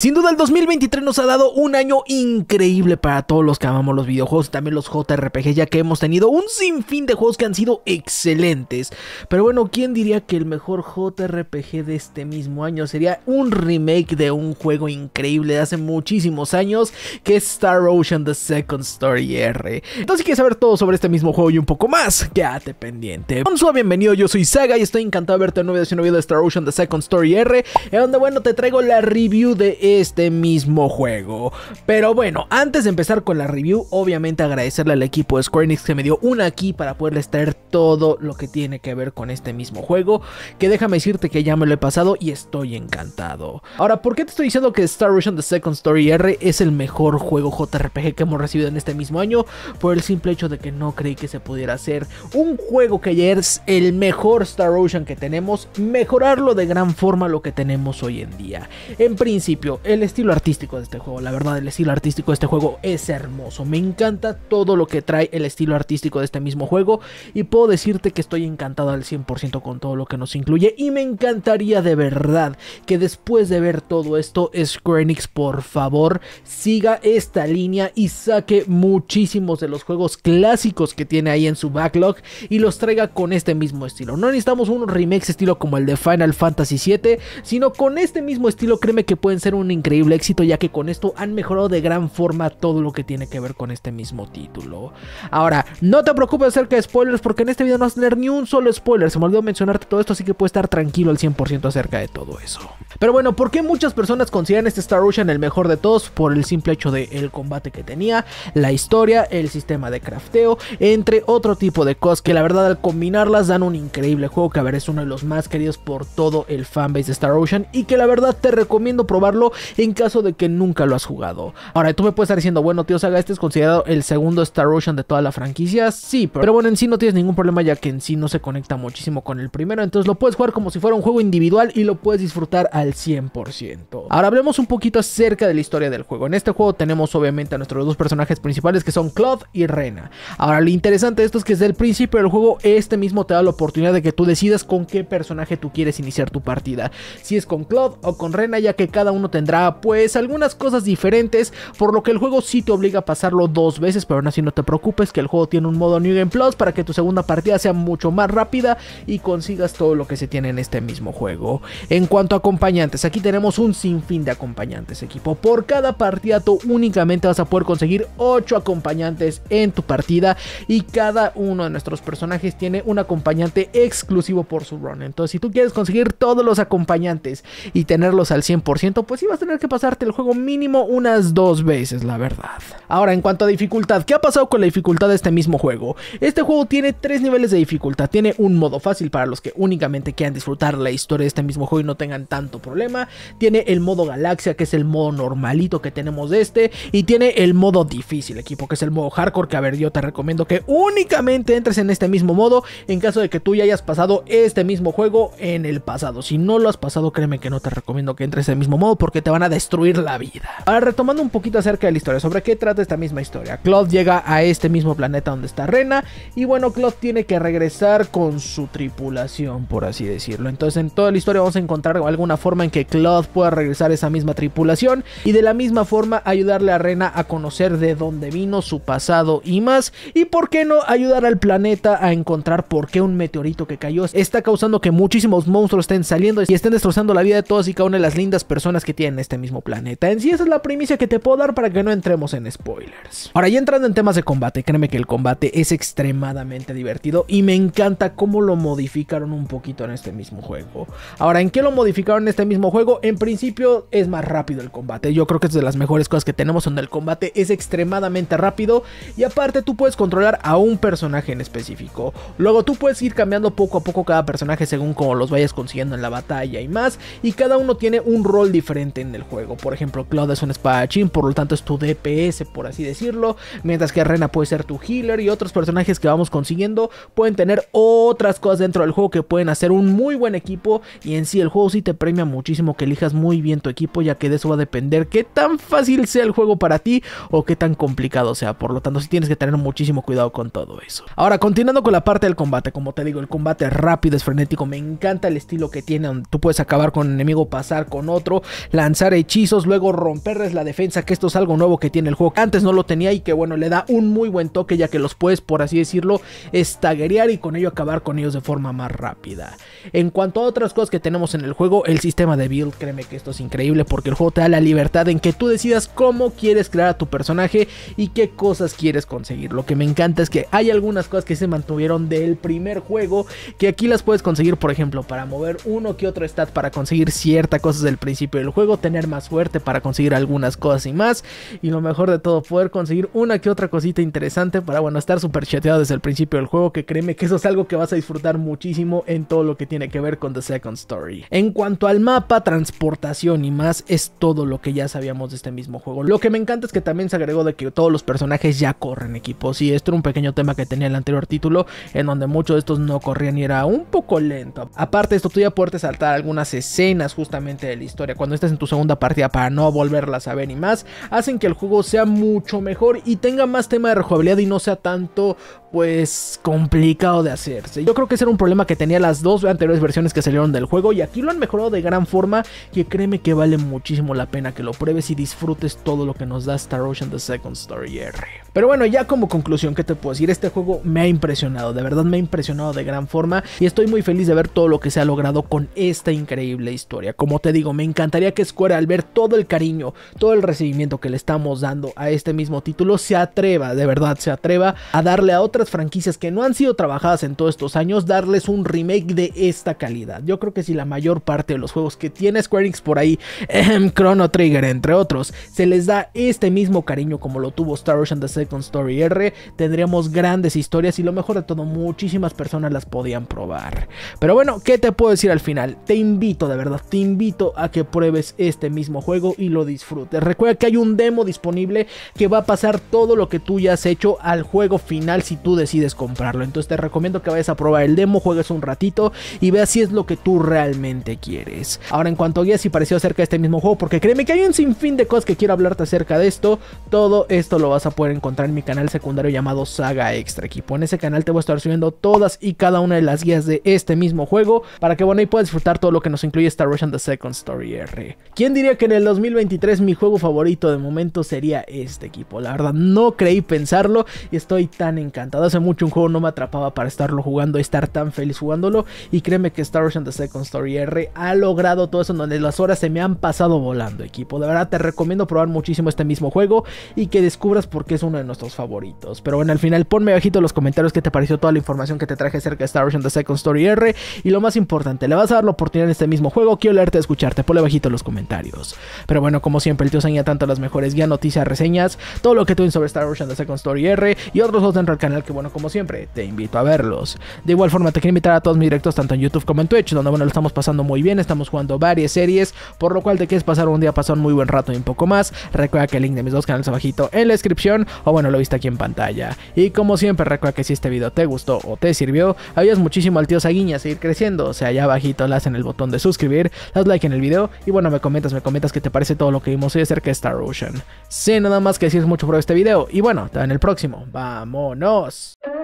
Sin duda el 2023 nos ha dado un año increíble para todos los que amamos los videojuegos y también los JRPG ya que hemos tenido un sinfín de juegos que han sido excelentes. Pero bueno, ¿quién diría que el mejor JRPG de este mismo año sería un remake de un juego increíble de hace muchísimos años que es Star Ocean The Second Story R? Entonces si quieres saber todo sobre este mismo juego y un poco más, quédate pendiente. Un bienvenido, yo soy Saga y estoy encantado de verte en un video de Star Ocean The Second Story R, en donde bueno te traigo la review de este mismo juego. Pero bueno, antes de empezar con la review, obviamente agradecerle al equipo de Square Enix que me dio una aquí para poderles traer todo lo que tiene que ver con este mismo juego, que déjame decirte que ya me lo he pasado y estoy encantado. Ahora, ¿por qué te estoy diciendo que Star Ocean The Second Story R es el mejor juego JRPG que hemos recibido en este mismo año? Por el simple hecho de que no creí que se pudiera hacer un juego que ya es el mejor Star Ocean que tenemos, mejorarlo de gran forma lo que tenemos hoy en día. En principio, el estilo artístico de este juego, la verdad, el estilo artístico de este juego es hermoso. Me encanta todo lo que trae el estilo artístico de este mismo juego y puedo decirte que estoy encantado al 100% con todo lo que nos incluye y me encantaría de verdad que después de ver todo esto, Square Enix, por favor, siga esta línea y saque muchísimos de los juegos clásicos que tiene ahí en su backlog y los traiga con este mismo estilo. No necesitamos un remake estilo como el de Final Fantasy VII, sino con este mismo estilo, créeme que pueden ser un increíble éxito ya que con esto han mejorado de gran forma todo lo que tiene que ver con este mismo título. Ahora, no te preocupes acerca de spoilers porque en este video no vas a tener ni un solo spoiler, se me olvidó mencionarte todo esto así que puedes estar tranquilo al 100% acerca de todo eso. Pero bueno, ¿por qué muchas personas consideran este Star Ocean el mejor de todos? Por el simple hecho de el combate que tenía, la historia, el sistema de crafteo, entre otro tipo de cosas que la verdad al combinarlas dan un increíble juego que a ver es uno de los más queridos por todo el fanbase de Star Ocean y que la verdad te recomiendo probarlo en caso de que nunca lo has jugado. Ahora, tú me puedes estar diciendo, bueno, tío Saga, este es considerado el segundo Star Ocean de toda la franquicia. Sí, pero, bueno, en sí no tienes ningún problema ya que en sí no se conecta muchísimo con el primero. Entonces lo puedes jugar como si fuera un juego individual y lo puedes disfrutar al 100%. Ahora hablemos un poquito acerca de la historia del juego. En este juego tenemos obviamente a nuestros dos personajes principales que son Claude y Rena. Ahora lo interesante de esto es que desde el principio del juego este mismo te da la oportunidad de que tú decidas con qué personaje tú quieres iniciar tu partida. Si es con Claude o con Rena ya que cada uno tendrá pues algunas cosas diferentes, por lo que el juego sí te obliga a pasarlo dos veces, pero aún así no te preocupes que el juego tiene un modo New Game Plus para que tu segunda partida sea mucho más rápida y consigas todo lo que se tiene en este mismo juego. En cuanto a acompañantes, aquí tenemos un sinfín de acompañantes equipo, por cada partida tú únicamente vas a poder conseguir ocho acompañantes en tu partida y cada uno de nuestros personajes tiene un acompañante exclusivo por su run, entonces si tú quieres conseguir todos los acompañantes y tenerlos al 100%, pues vas a tener que pasarte el juego mínimo unas dos veces, la verdad. Ahora, en cuanto a dificultad, ¿qué ha pasado con la dificultad de este mismo juego? Este juego tiene tres niveles de dificultad. Tiene un modo fácil para los que únicamente quieran disfrutar la historia de este mismo juego y no tengan tanto problema. Tiene el modo galaxia, que es el modo normalito que tenemos de este. Y tiene el modo difícil, equipo, que es el modo hardcore, que a ver, yo te recomiendo que únicamente entres en este mismo modo en caso de que tú ya hayas pasado este mismo juego en el pasado. Si no lo has pasado, créeme que no te recomiendo que entres en el mismo modo porque te van a destruir la vida. Ahora retomando un poquito acerca de la historia, sobre qué trata esta misma historia. Claude llega a este mismo planeta donde está Rena y bueno, Claude tiene que regresar con su tripulación, por así decirlo. Entonces en toda la historia vamos a encontrar alguna forma en que Claude pueda regresar a esa misma tripulación y de la misma forma ayudarle a Rena a conocer de dónde vino su pasado y más y por qué no ayudar al planeta a encontrar por qué un meteorito que cayó está causando que muchísimos monstruos estén saliendo y estén destrozando la vida de todas y cada una de las lindas personas que tiene en este mismo planeta. En sí, esa es la primicia que te puedo dar para que no entremos en spoilers. Ahora, ya entrando en temas de combate, créeme que el combate es extremadamente divertido y me encanta cómo lo modificaron un poquito en este mismo juego. Ahora, ¿en qué lo modificaron en este mismo juego? En principio, es más rápido el combate. Yo creo que es de las mejores cosas que tenemos donde el combate. Es extremadamente rápido y aparte tú puedes controlar a un personaje en específico. Luego tú puedes ir cambiando poco a poco cada personaje según como los vayas consiguiendo en la batalla y más. Y cada uno tiene un rol diferente en el juego. Por ejemplo, Claude es un espadachín, por lo tanto es tu DPS, por así decirlo, mientras que Rena puede ser tu healer y otros personajes que vamos consiguiendo pueden tener otras cosas dentro del juego que pueden hacer un muy buen equipo y en sí el juego sí te premia muchísimo que elijas muy bien tu equipo, ya que de eso va a depender qué tan fácil sea el juego para ti o qué tan complicado sea. Por lo tanto, si tienes que tener muchísimo cuidado con todo eso. Ahora, continuando con la parte del combate, como te digo, el combate rápido, es frenético, me encanta el estilo que tiene, tú puedes acabar con un enemigo, pasar con otro, la lanzar hechizos, luego romperles la defensa, que esto es algo nuevo que tiene el juego, antes no lo tenía y que bueno, le da un muy buen toque ya que los puedes, por así decirlo, estaguerear y con ello acabar con ellos de forma más rápida. En cuanto a otras cosas que tenemos en el juego, el sistema de build, créeme que esto es increíble porque el juego te da la libertad en que tú decidas cómo quieres crear a tu personaje y qué cosas quieres conseguir. Lo que me encanta es que hay algunas cosas que se mantuvieron del primer juego, que aquí las puedes conseguir, por ejemplo, para mover uno que otro stat para conseguir cierta cosa del principio del juego, tener más suerte para conseguir algunas cosas y más. Y lo mejor de todo, poder conseguir una que otra cosita interesante para, bueno, estar súper chateado desde el principio del juego. Que créeme que eso es algo que vas a disfrutar muchísimo en todo lo que tiene que ver con The Second Story. En cuanto al mapa, transportación y más, es todo lo que ya sabíamos de este mismo juego. Lo que me encanta es que también se agregó de que todos los personajes ya corren equipos. Y esto era un pequeño tema que tenía el anterior título, en donde muchos de estos no corrían y era un poco lento. Aparte de esto, tú ya puedes saltar algunas escenas justamente de la historia. Cuando estés en tu segunda partida para no volverlas a ver ni más, hacen que el juego sea mucho mejor y tenga más tema de rejugabilidad y no sea tanto pues complicado de hacerse. Yo creo que ese era un problema que tenía las dos anteriores versiones que salieron del juego y aquí lo han mejorado de gran forma que créeme que vale muchísimo la pena que lo pruebes y disfrutes todo lo que nos da Star Ocean The Second Story R. Pero bueno, ya como conclusión, ¿qué te puedo decir? Este juego me ha impresionado, de verdad me ha impresionado de gran forma y estoy muy feliz de ver todo lo que se ha logrado con esta increíble historia. Como te digo, me encantaría que Square al ver todo el cariño, todo el recibimiento que le estamos dando a este mismo título, se atreva, de verdad se atreva a darle a otra franquicias que no han sido trabajadas en todos estos años, darles un remake de esta calidad. Yo creo que si la mayor parte de los juegos que tiene Square Enix por ahí, em, Chrono Trigger entre otros, se les da este mismo cariño como lo tuvo Star Ocean The Second Story R, tendríamos grandes historias y lo mejor de todo, muchísimas personas las podían probar. Pero bueno, ¿qué te puedo decir al final? Te invito, de verdad, te invito a que pruebes este mismo juego y lo disfrutes. Recuerda que hay un demo disponible que va a pasar todo lo que tú ya has hecho al juego final si tú decides comprarlo. Entonces te recomiendo que vayas a probar el demo, juegues un ratito y veas si es lo que tú realmente quieres. Ahora en cuanto a guías y pareció acerca de este mismo juego, porque créeme que hay un sinfín de cosas que quiero hablarte acerca de esto, todo esto lo vas a poder encontrar en mi canal secundario llamado Saga Extra Equipo. En ese canal te voy a estar subiendo todas y cada una de las guías de este mismo juego para que bueno y puedas disfrutar todo lo que nos incluye Star Wars the Second Story R. ¿Quién diría que en el 2023 mi juego favorito de momento sería este equipo? La verdad no creí pensarlo y estoy tan encantado Hace mucho un juego no me atrapaba para estarlo jugando, Y estar tan feliz jugándolo. Y créeme que Star Wars and the Second Story R ha logrado todo eso donde las horas se me han pasado volando, equipo. De verdad te recomiendo probar muchísimo este mismo juego y que descubras por qué es uno de nuestros favoritos. Pero bueno, al final ponme bajito en los comentarios qué te pareció toda la información que te traje acerca de Star Wars and the Second Story R. Y lo más importante, le vas a dar la oportunidad en este mismo juego. Quiero leerte, escucharte, ponle bajito en los comentarios. Pero bueno, como siempre, el tío Saña tanto las mejores guía, noticias, reseñas, todo lo que tuve sobre Star Wars and the Second Story R y otros juegos dentro del canal que bueno, como siempre, te invito a verlos. De igual forma, te quiero invitar a todos mis directos, tanto en YouTube como en Twitch, donde bueno, lo estamos pasando muy bien, estamos jugando varias series, por lo cual te quieres pasar un día, pasar un muy buen rato y un poco más. Recuerda que el link de mis dos canales abajito en la descripción, o bueno, lo viste aquí en pantalla. Y como siempre, recuerda que si este video te gustó o te sirvió, ayudas muchísimo al tío Saguiña a seguir creciendo. O sea, allá abajito Las en el botón de suscribir, Las like en el video y bueno, me comentas, me comentas qué te parece todo lo que vimos hoy acerca de Star Ocean. Sin nada más que decir mucho por este video y bueno, hasta en el próximo. ¡Vámonos! Yes.